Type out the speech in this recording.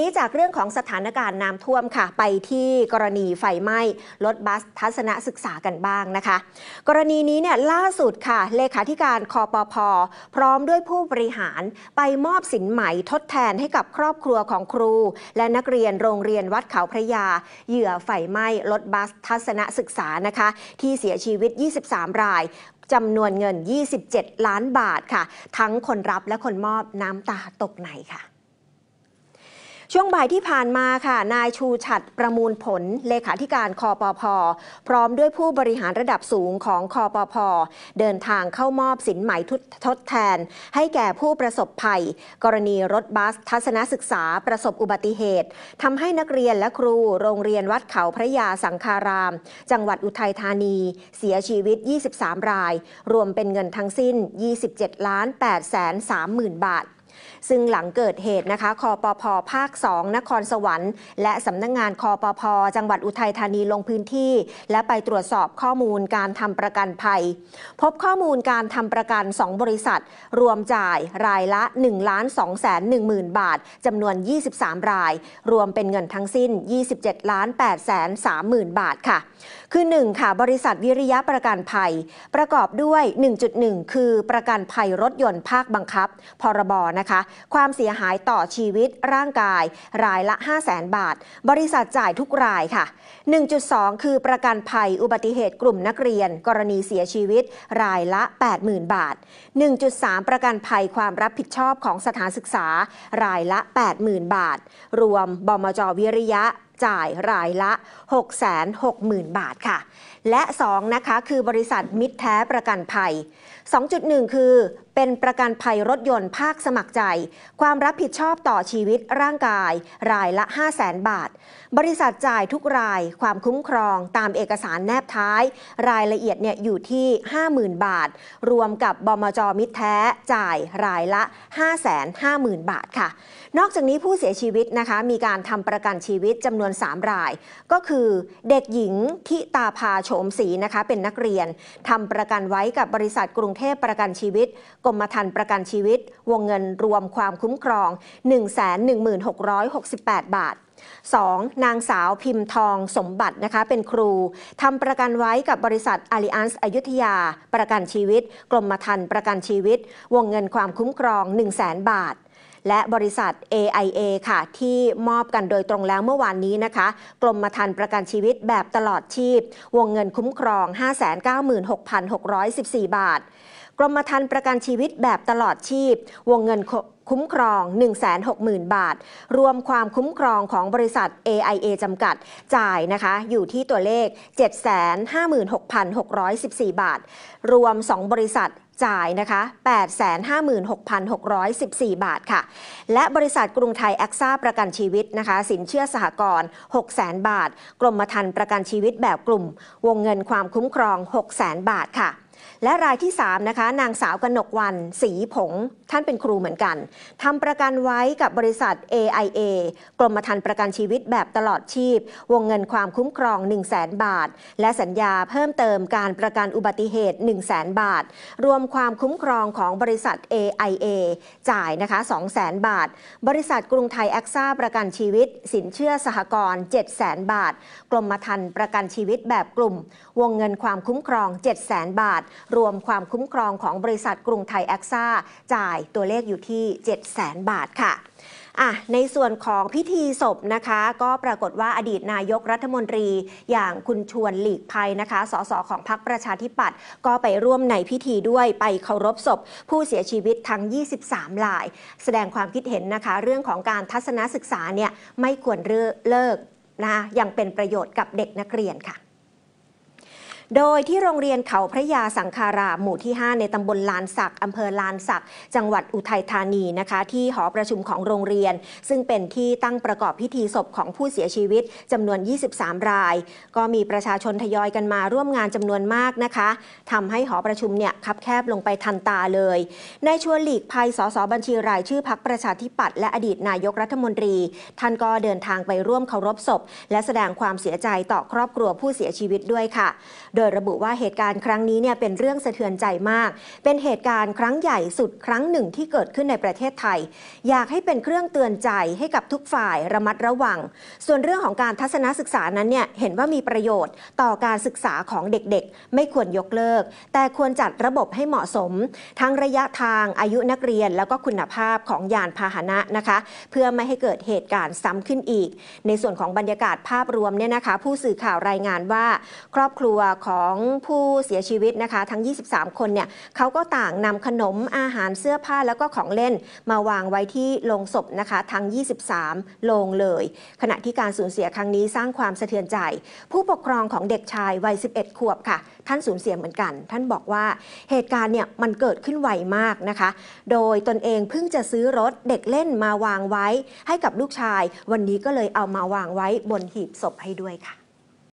นี้จากเรื่องของสถานการณ์น้ำท่วมค่ะไปที่กรณีไฟไหม้รถบัสทัศนศึกษากันบ้างนะคะ กรณีนี้เนี่ยล่าสุดค่ะ เลขาธิการคอปพอพร้อมด้วยผู้บริหารไปมอบสินใหม่ทดแทนให้กับครอบครัวของครู และนักเรียนโรงเรียนวัดเขาพระยา เหยื่อไฟไหม้รถบัสทัศนศึกษานะคะ ที่เสียชีวิต 23 รายจำนวนเงิน 27 ล้านบาทค่ะ ทั้งคนรับและคนมอบน้ำตาตกในค่ะช่วงบ่ายที่ผ่านมาค่ะ นายชูชัดประมูลผลเลขาธิการคอปพพร้อมด้วยผู้บริหารระดับสูงของคอปพเดินทางเข้ามอบสินใหมทดแทน ให้แก่ผู้ประสบภัย กรณีรถบัส ทัศนศึกษาประสบอุบัติเหตุ ทำให้นักเรียนและครูโรงเรียนวัดเขาพระยาสังคาราม จังหวัดอุทัยธานี เสียชีวิต 23 ราย รวมเป็นเงินทั้งสิ้น 27 ล้าน8 3 0 0 0 0 บาทซึ่งหลังเกิดเหตุนะคะคอปพภาค 2 นครสวรรค์และสำนักงงานคอปพจังหวัดอุทัยธานีลงพื้นที่ และไปตรวจสอบข้อมูลการทำประกันภัย พบข้อมูลการทำประกัน 2 บริษัท รวมจ่ายรายละ1ล้าน2แสน1 0,000 บาทจำนวน 23 ราย รวมเป็นเงินทั้งสิ้น 27ล้าน8แสน30,000 บาทค่ะ คือ1ค่ะบริษัทวิริยะประกันภัย ประกอบด้วย 1.1 คือประกันภัยรถยนต์ภาคบังคับพรบนะะคะความเสียหายต่อชีวิตร่างกาย รายละ 5 0 0แสนบาท บริษัทจ่ายทุกรายค่ะ 1.2 คือประกันภัยอุบัติเหตุกลุ่มนักเรียน กรณีเสียชีวิตรายละ 80,000 บาท 1.3 ประกันภัยความรับผิดชอบของสถานศึกษา รายละ 80,000 บาท รวมบมจวิริยะจ่ายรายละ 660,000 บาทค่ะ และ2นะคะคือบริษัทมิตรแท้ประกันภัย 2.1 คือเป็นประกันภัยรถยนต์ภาคสมัครใจ ความรับผิดชอบต่อชีวิตร่างกาย รายละ 5 0 0แสนบาท บริษัทจ่ายทุกรายความคุ้มครองตามเอกสารแนบท้าย รายละเอียดเนี่ยอยู่ที่ 50,000 บาท รวมกับบมจ มิตรแท้จ่ายรายละ 5 5 0 0 0 0 บาทค่ะ นอกจากนี้ผู้เสียชีวิตนะคะมีการทำประกันชีวิตจำนวนวน3รายก็คือ เด็กหญิงทิตาพาโฉมศรีนะคะเป็นนักเรียนทำประกันไว้กับบริษัทกรุงเทพประกันชีวิต กรมธรรม์ประกันชีวิต วงเงินรวมความคุ้มครอง 116,668 บาท 2. นางสาวพิมพ์ทองสมบัตินะคะเป็นครูทำประกันไว้กับบริษัทอาริอันส์อยุธยา ประกันชีวิต กรมธรรม์ประกันชีวิต วงเงินความคุ้มครอง 1 0 0 0 0แบาทและบริษัท AIA ค่ะ ที่มอบกันโดยตรงแล้วเมื่อวานนี้นะคะกรมธรรม์ประกันชีวิตแบบตลอดชีพ วงเงินคุ้มครอง 596,614 บาท กรมธรรม์ประกันชีวิตแบบตลอดชีพ วงเงินคุ้มครอง 160,000 บาท รวมความคุ้มครองของบริษัท AIA จำกัดจ่ายนะคะ อยู่ที่ตัวเลข 756,614 บาท รวม 2 บริษัทจ่ายนะคะ856,614 บาทค่ะ และบริษัทกรุงไทย แอคซ่าประกันชีวิตนะคะ สินเชื่อสหกรณ์ 600,000 บาท กรมธรรม์ประกันชีวิตแบบกลุ่ม วงเงินความคุ้มครอง 600,000บาทค่ะและรายที่3นะคะนางสาวกนกวันสีผงท่านเป็นครูเหมือนกันทำประกันไว้กับบริษัท AIA กรมธรรม์ประกันชีวิตแบบตลอดชีพวงเงินความคุ้มครอง1 0 0 0 0แบาท และสัญญาเพิ่มเติมการประกันอุบัติเหตุ 1 0 0 0 0 0บาท รวมความคุ้มครองของบริษัท AIA จ่ายนะคะ2 0 0 0 0 0 บาท บริษัทกรุงไทยแอคซ่าประกันชีวิต สินเชื่อสหกรณ์7 0 0 0 0 0 บาทกรมธรรม์ประกันชีวิตแบบกลุ่ม วงเงินความคุ้มครอง 7 0 0 0 0 0 บาทรวมความคุ้มครองของบริษัทกรุงไทยแอคซ่าจ่ายตัวเลขอยู่ที่ 700,000 บาทค่ะ ในส่วนของพิธีศพนะคะก็ปรากฏว่าอดีตนายกรัฐมนตรีอย่างคุณชวนหลีกภัยนะคะสสของพรรคประชาธิปัตย์ก็ไปร่วมในพิธีด้วยไปเคารพศพ ผู้เสียชีวิตทั้ง 23ราย แสดงความคิดเห็นนะคะ เรื่องของการทัศนศึกษาเนี่ยไม่ควรเลิกนะยังเป็นประโยชน์กับเด็กนักเรียนค่ะโดยที่โรงเรียนเขาพระยาสังคาราหมู่ที่ 5 ในตำบลลานสักอำเภอลานสักจังหวัดอุทัยธานีนะคะ ที่หอประชุมของโรงเรียน ซึ่งเป็นที่ตั้งประกอบพิธีศพของผู้เสียชีวิตจำนวน 23 ราย ก็มีประชาชนทยอยกันมาร่วมงานจำนวนมากนะคะทำให้หอประชุมเนี่ยคับแคบลงไปทันตาเลยนายชวนหลีกภัยสสบัญชีรายชื่อพักประชาธิปัตย์และอดีตนายกรัฐมนตรี ท่านก็เดินทางไปร่วมเคารพศพ และแสดงความเสียใจต่อครอบครัวผู้เสียชีวิตด้วยค่ะดยระบุว่าเหตุการณ์ครั้งนี้เนี่ยเป็นเรื่องสะเทือนใจมาก เป็นเหตุการณ์ครั้งใหญ่สุดครั้งหนึ่งที่เกิดขึ้นในประเทศไทย อยากให้เป็นเครื่องเตือนใจให้กับทุกฝ่ายระมัดระวัง ส่วนเรื่องของการทัศนศึกษานั้นเนี่ยเห็นว่ามีประโยชน์ต่อการศึกษาของเด็กๆ ไม่ควรยกเลิก แต่ควรจัดระบบให้เหมาะสม ทั้งระยะทางอายุนักเรียนแล้วก็คุณภาพของยานพาหนะนะคะ เพื่อไม่ให้เกิดเหตุการณ์ซ้ำขึ้นอีก ในส่วนของบรรยากาศภาพรวมเนี่ยนะคะ ผู้สื่อข่าวรายงานว่าครอบครัวของของผู้เสียชีวิตนะคะทั้ง 23 คน เนี่ยเขาก็ต่างนำขนมอาหารเสื้อผ้าแล้วก็ของเล่น มาวางไว้ที่โลงศพนะคะทั้ง 23โลงเลย ขณะที่การสูญเสียครั้งนี้สร้างความสะเทือนใจ ผู้ปกครองของเด็กชายวัย 11 ขวบค่ะท่านสูญเสียเหมือนกัน ท่านบอกว่าเหตุการณ์เนี่ยมันเกิดขึ้นไวมากนะคะ โดยตนเองเพิ่งจะซื้อรถเด็กเล่นมาวางไว้ให้กับลูกชาย วันนี้ก็เลยเอามาวางไว้บนหีบศพให้ด้วยค่ะ